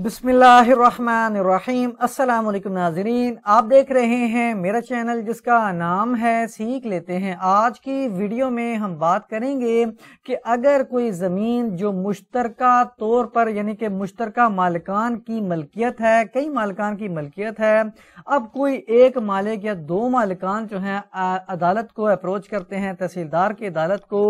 बिस्मिल्लाहिर्रहमानिर्रहीम अस्सलाम नाजरीन आप देख रहे हैं मेरा चैनल जिसका नाम है सीख लेते हैं आज की वीडियो में हम बात करेंगे कि अगर कोई ज़मीन जो मुश्तरका तौर पर यानी कि मुश्तरका मालकान की मलकियत है कई मालकान की मलकियत है अब कोई एक मालिक या दो मालकान जो हैं अदालत को अप्रोच करते हैं तहसीलदार की अदालत को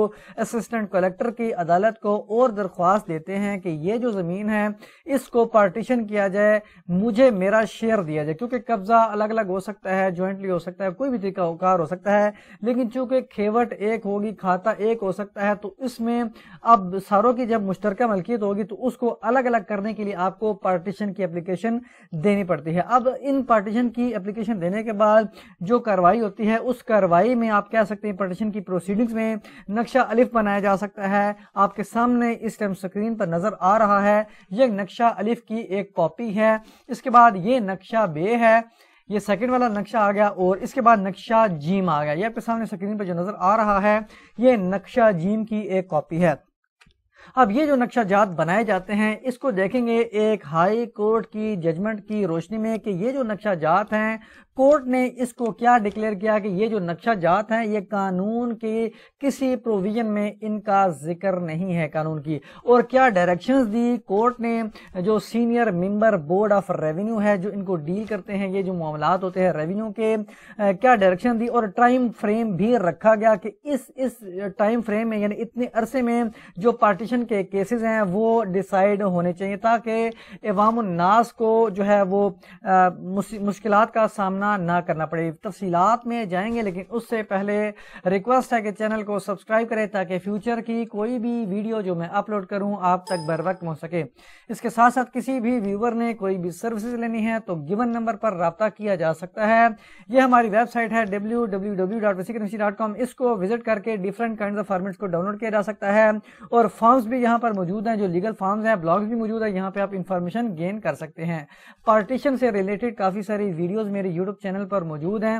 असिस्टेंट कलेक्टर की अदालत को और दरख्वास्त देते हैं कि ये जो ज़मीन है इसको पार्टीशन किया जाए मुझे मेरा शेयर दिया जाए क्योंकि कब्जा अलग अलग हो सकता है ज्वाइंटली हो सकता है कोई भी उकार हो सकता है लेकिन चूंकि खेवट एक होगी खाता एक हो सकता है तो इसमें अब सारों की जब मुश्तर मलकियत होगी तो उसको अलग अलग करने के लिए आपको पार्टीशन की एप्लीकेशन देनी पड़ती है अब इन पार्टीशन की एप्लीकेशन देने के बाद जो कार्रवाई होती है उस कार्रवाई में आप कह सकते हैं पार्टीशन की प्रोसीडिंग्स में नक्शा अलिफ बनाया जा सकता है आपके सामने इस टाइम स्क्रीन पर नजर आ रहा है यह नक्शा अलिफ तारीफ की एक कॉपी है इसके बाद ये नक्शा बे है ये सेकंड वाला नक्शा आ गया और इसके बाद नक्शा जीम आ गया ये आपके सामने स्क्रीन पर जो नजर आ रहा है ये नक्शा जीम की एक कॉपी है अब ये जो नक्शा जात बनाए जाते हैं इसको देखेंगे एक हाई कोर्ट की जजमेंट की रोशनी में कि ये जो नक्शा जात हैं कोर्ट ने इसको क्या डिक्लेयर किया कि ये जो नक्शा जात है ये कानून के किसी प्रोविजन में इनका जिक्र नहीं है कानून की और क्या डायरेक्शंस दी कोर्ट ने जो senior member board of revenue है जो इनको डील करते हैं ये जो मामला होते हैं रेवेन्यू के क्या डायरेक्शन दी और टाइम फ्रेम भी रखा गया कि इस इस टाइम फ्रेम में यानी इतने अरसे में जो पार्टीशन के केसेस हैं वो डिसाइड होने चाहिए ताकि एवाम को जो है वो मुश्किल का सामना करना ना करना पड़े तफसीलात में जाएंगे लेकिन उससे पहले रिक्वेस्ट है कि चैनल को सब्सक्राइब करें ताकि फ्यूचर की कोई भी वीडियो जो मैं अपलोड करूं आप तक बर वक्त पहुँच सके इसके साथ साथ किसी भी व्यूवर ने कोई भी सर्विसेज लेनी है तो गिवन नंबर पर रबता किया जा सकता है यह हमारी वेबसाइट है डब्ल्यू डब्ल्यू डब्ल्यू कॉम इसको विजिट करके डिफरेंट काइंड ऑफ फॉर्मेट्स को डाउनलोड किया जा सकता है और फॉर्म्स भी यहाँ पर मौजूद हैं जो लीगल फॉर्म्स हैं ब्लॉग्स भी मौजूद है यहाँ पे आप इन्फॉर्मेशन गेन कर सकते हैं पार्टीशन से रिलेटेड काफ़ी सारी वीडियोज़ मेरे यूट्यूब चैनल पर मौजूद हैं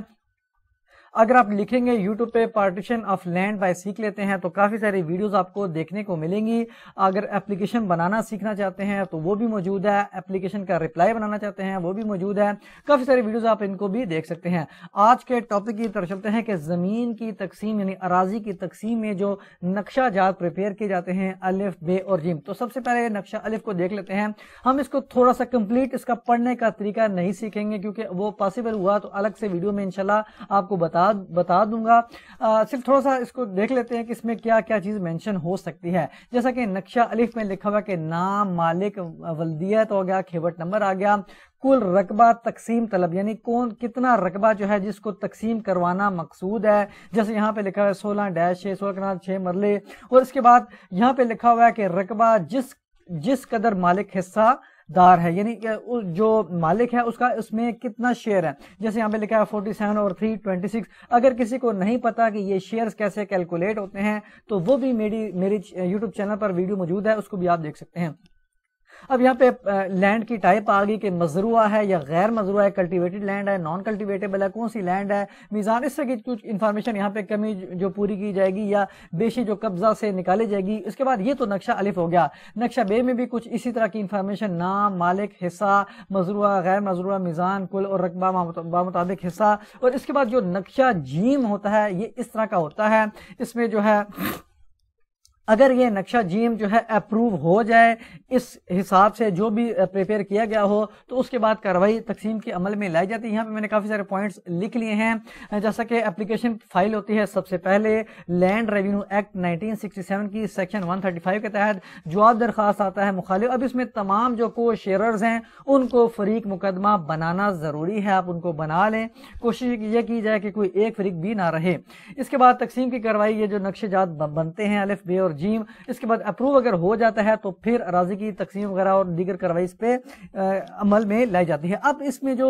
अगर आप लिखेंगे यूट्यूब पे पार्टीशन ऑफ लैंड बाय सीख लेते हैं तो काफी सारी वीडियोस आपको देखने को मिलेंगी अगर एप्लीकेशन बनाना सीखना चाहते हैं तो वो भी मौजूद है एप्लीकेशन का रिप्लाई बनाना चाहते हैं वो भी मौजूद है काफी सारी वीडियोज आप इनको भी देख सकते हैं आज के टॉपिक की तरफ चलते हैं कि जमीन की तकसीम यानी अराजी की तकसीम में जो नक्शा जात प्रिपेयर किए जाते हैं अलिफ बे और जिम तो सबसे पहले नक्शा अलिफ को देख लेते हैं हम इसको थोड़ा सा कम्प्लीट इसका पढ़ने का तरीका नहीं सीखेंगे क्योंकि वो पॉसिबल हुआ तो अलग से वीडियो में इनशाला आपको बता बता बता दूंगा आ, सिर्फ थोड़ा सा इसको देख लेते हैं कि इसमें क्या क्या चीज़ मेंशन हो सकती है जैसा कि नक्शा अलिफ में लिखा हुआ कि नाम मालिक वल्दियत हो गया खेवट नंबर आ गया कुल रकबा तकसीम तलब यानी कौन कितना रकबा जो है जिसको तकसीम करवाना मकसूद है जैसे यहाँ पे लिखा हुआ है सोलह डैश छः सोलह कनाल छः मरले और इसके बाद यहाँ पे लिखा हुआ है कि रकबा जिस जिस कदर मालिक हिस्सा दार है यानी जो मालिक है उसका उसमें कितना शेयर है जैसे यहाँ पे लिखा है फोर्टी सेवन और थ्री ट्वेंटी सिक्स अगर किसी को नहीं पता कि ये शेयर्स कैसे कैलकुलेट होते हैं तो वो भी मेरी मेरी यूट्यूब चैनल पर वीडियो मौजूद है उसको भी आप देख सकते हैं अब यहाँ पे लैंड की टाइप आ गई कि मजरुआ है या गैर मजरुआ है कल्टिवेटेड लैंड है नॉन कल्टिवेटेबल है कौन सी लैंड है मीज़ान इस तरह की कुछ इन्फॉर्मेशन यहाँ पे कमी जो पूरी की जाएगी या बेशी जो कब्जा से निकाली जाएगी उसके बाद ये तो नक्शा अलिफ हो गया नक्शा बे में भी कुछ इसी तरह की इन्फॉर्मेशन नाम मालिक हिस्सा मजरुआ गैर मजरुआ मीज़ान कुल और रकबा बामुताबिक हिस्सा और इसके बाद जो नक्शा जीम होता है ये इस तरह का होता है इसमें जो है अगर ये नक्शा जीएम जो है अप्रूव हो जाए इस हिसाब से जो भी प्रिपेयर किया गया हो तो उसके बाद कार्रवाई तकसीम के अमल में लाई जाती है यहाँ पे मैंने काफ़ी सारे पॉइंट्स लिख लिए हैं जैसा कि एप्लीकेशन फाइल होती है सबसे पहले लैंड रेवेन्यू एक्ट 1967 की सेक्शन 135 के तहत जवाब दरख्वास्त आता है मुखालिफ अब इसमें तमाम जो को शेयरर्स हैं उनको फरीक मुकदमा बनाना ज़रूरी है आप उनको बना लें कोशिश ये की जाए कि कोई एक फरीक भी ना रहे इसके बाद तकसीम की कार्रवाई ये जो नक्शे बनते हैं अलिफ बे और तरजीम इसके बाद अप्रूव अगर हो जाता है तो फिर अराजी की तकसीम वगैरह और दीगर कार्रवाई इस पर अमल में लाई जाती है अब इसमें जो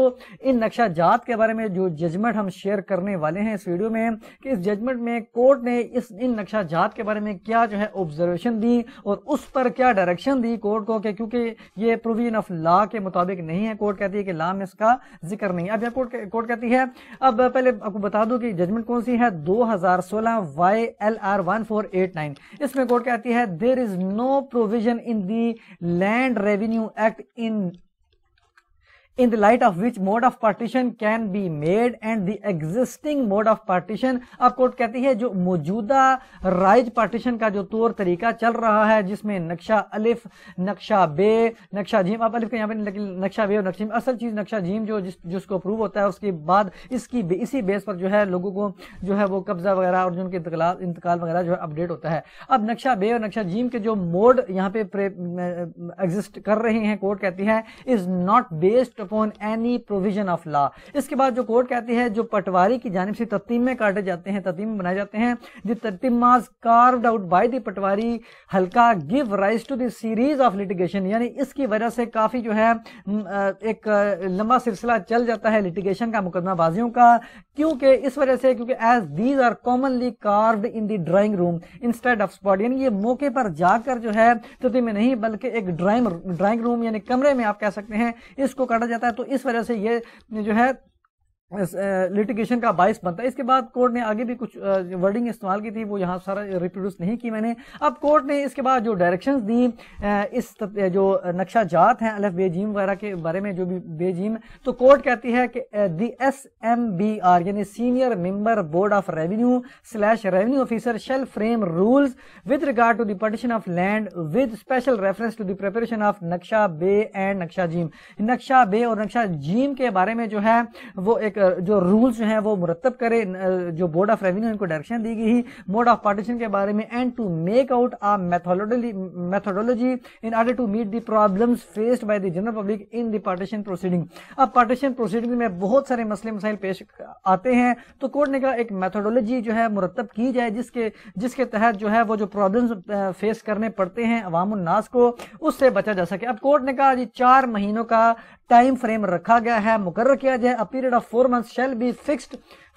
इन नक्शा जात के बारे में जो जजमेंट हम शेयर करने वाले हैं इस वीडियो में कि इस जजमेंट में कोर्ट ने इस इन नक्शा जात के बारे में क्या जो है ऑब्जर्वेशन दी और उस पर क्या डायरेक्शन दी कोर्ट को कि क्योंकि ये प्रोविजन ऑफ लॉ के मुताबिक नहीं है कोर्ट कहती है कि लॉ में इसका जिक्र नहीं अब यह कोर्ट कोर्ट कहती है अब पहले आपको बता दूं कि जजमेंट कौन सी है 2016 Y L R one four eight nine इस में कोर्ट कहती है there is no provision in the land revenue act in in the light of which mode of partition can be made and the existing mode of partition अब court कहती है जो मौजूदा rise partition का जो तौर तरीका चल रहा है जिसमें नक्शा अलिफ नक्शा बे नक्शा जीम अब अलिफ के यहाँ पे लेकिन नक्शा बे और नक्शा जीम असल चीज नक्शा जीम जो जिस जिसको अप्रूव होता है उसके बाद इसकी बे, इसी बेस पर जो है लोगों को जो है वो कब्जा वगैरह और जो उनके इंतकाल वगैरह जो है अपडेट होता है अब नक्शा बे और नक्शा जीम के जो मोड यहाँ पे एग्जिस्ट कर रहे हैं कोर्ट कहती है is not based upon any provision of law इसके बाद जो कोर्ट कहती है जो पटवारी की जानब से ततीमें काटे जाते हैं तरतीम बनाए जाते हैं द ततीमाज carved out by the patwari halka give rise to the series of litigation यानी इसकी वजह से काफी जो है एक लंबा सिलसिला चल जाता है लिटिगेशन का मुकदमाबाजियों का क्योंकि इस वजह से क्योंकि as these are commonly carve in the drawing room instead of spot यानी ये मौके पर जाकर जो है में नहीं बल्कि एक ड्राइंग ड्राइंग रूम यानी कमरे में आप कह सकते हैं इसको काटा जाता है तो इस वजह से ये जो है लिटिगेशन का बायस बनता है इसके बाद कोर्ट ने आगे भी कुछ वर्डिंग इस्तेमाल की थी वो यहाँ सारा रिप्रोड्यूस नहीं की मैंने अब कोर्ट ने इसके बाद जो डायरेक्शंस दी इस जो नक्शा जात हैं अलफ बेजीम वगैरह के बारे में जो भी बेजीम तो कोर्ट कहती है कि the S M B R यानी senior member board of revenue slash revenue officer shall frame rules with regard to partition of land with special reference to preparation of naksha B and नक्शा gym नक्शा बे और नक्शा gym के बारे में जो है वो एक जो रूल्स जो हैं वो मुरतब करें जो बोर्ड ऑफ रेवेन्यू इनको डायरेक्शन दी गई मोड ऑफ पार्टीशन के बारे में and to make out uh methodology methodology in order to meet the problems faced by the general public in the partition proceeding अब पार्टीशन प्रोसीडिंग में बहुत सारे मसले मसाइल पेश आते हैं तो कोर्ट ने कहा एक मैथोडोलॉजी जो है मुरतब की जाए जिसके जिसके तहत जो है वो जो प्रॉब्लम फेस करने पड़ते हैं अवाम उन्नास को उससे बचा जा सके अब कोर्ट ने कहा जी चार महीनों का टाइम फ्रेम रखा गया है मुकर किया जाए a period of four month shall be fixed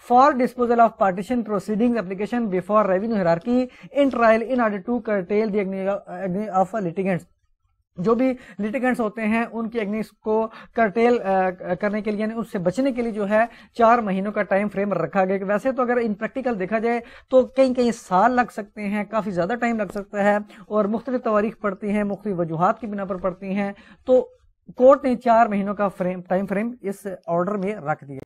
for disposal of partition proceeding application before revenue hierarchy in trial in order to curtail of litigants जो भी लिटिगेंट्स होते हैं उनकी अग्नि को कर्टेल करने के लिए यानी उससे बचने के लिए जो है चार महीनों का टाइम फ्रेम रखा गया वैसे तो अगर इन प्रैक्टिकल देखा जाए तो कई कई साल लग सकते हैं काफ़ी ज़्यादा टाइम लग सकता है और मुख्तलिफ तवारीख पड़ती हैं मुख्तलिफ वजूहत की बिना पर पड़ती हैं तो कोर्ट ने चार महीनों का फ्रेम टाइम फ्रेम इस ऑर्डर में रख दिया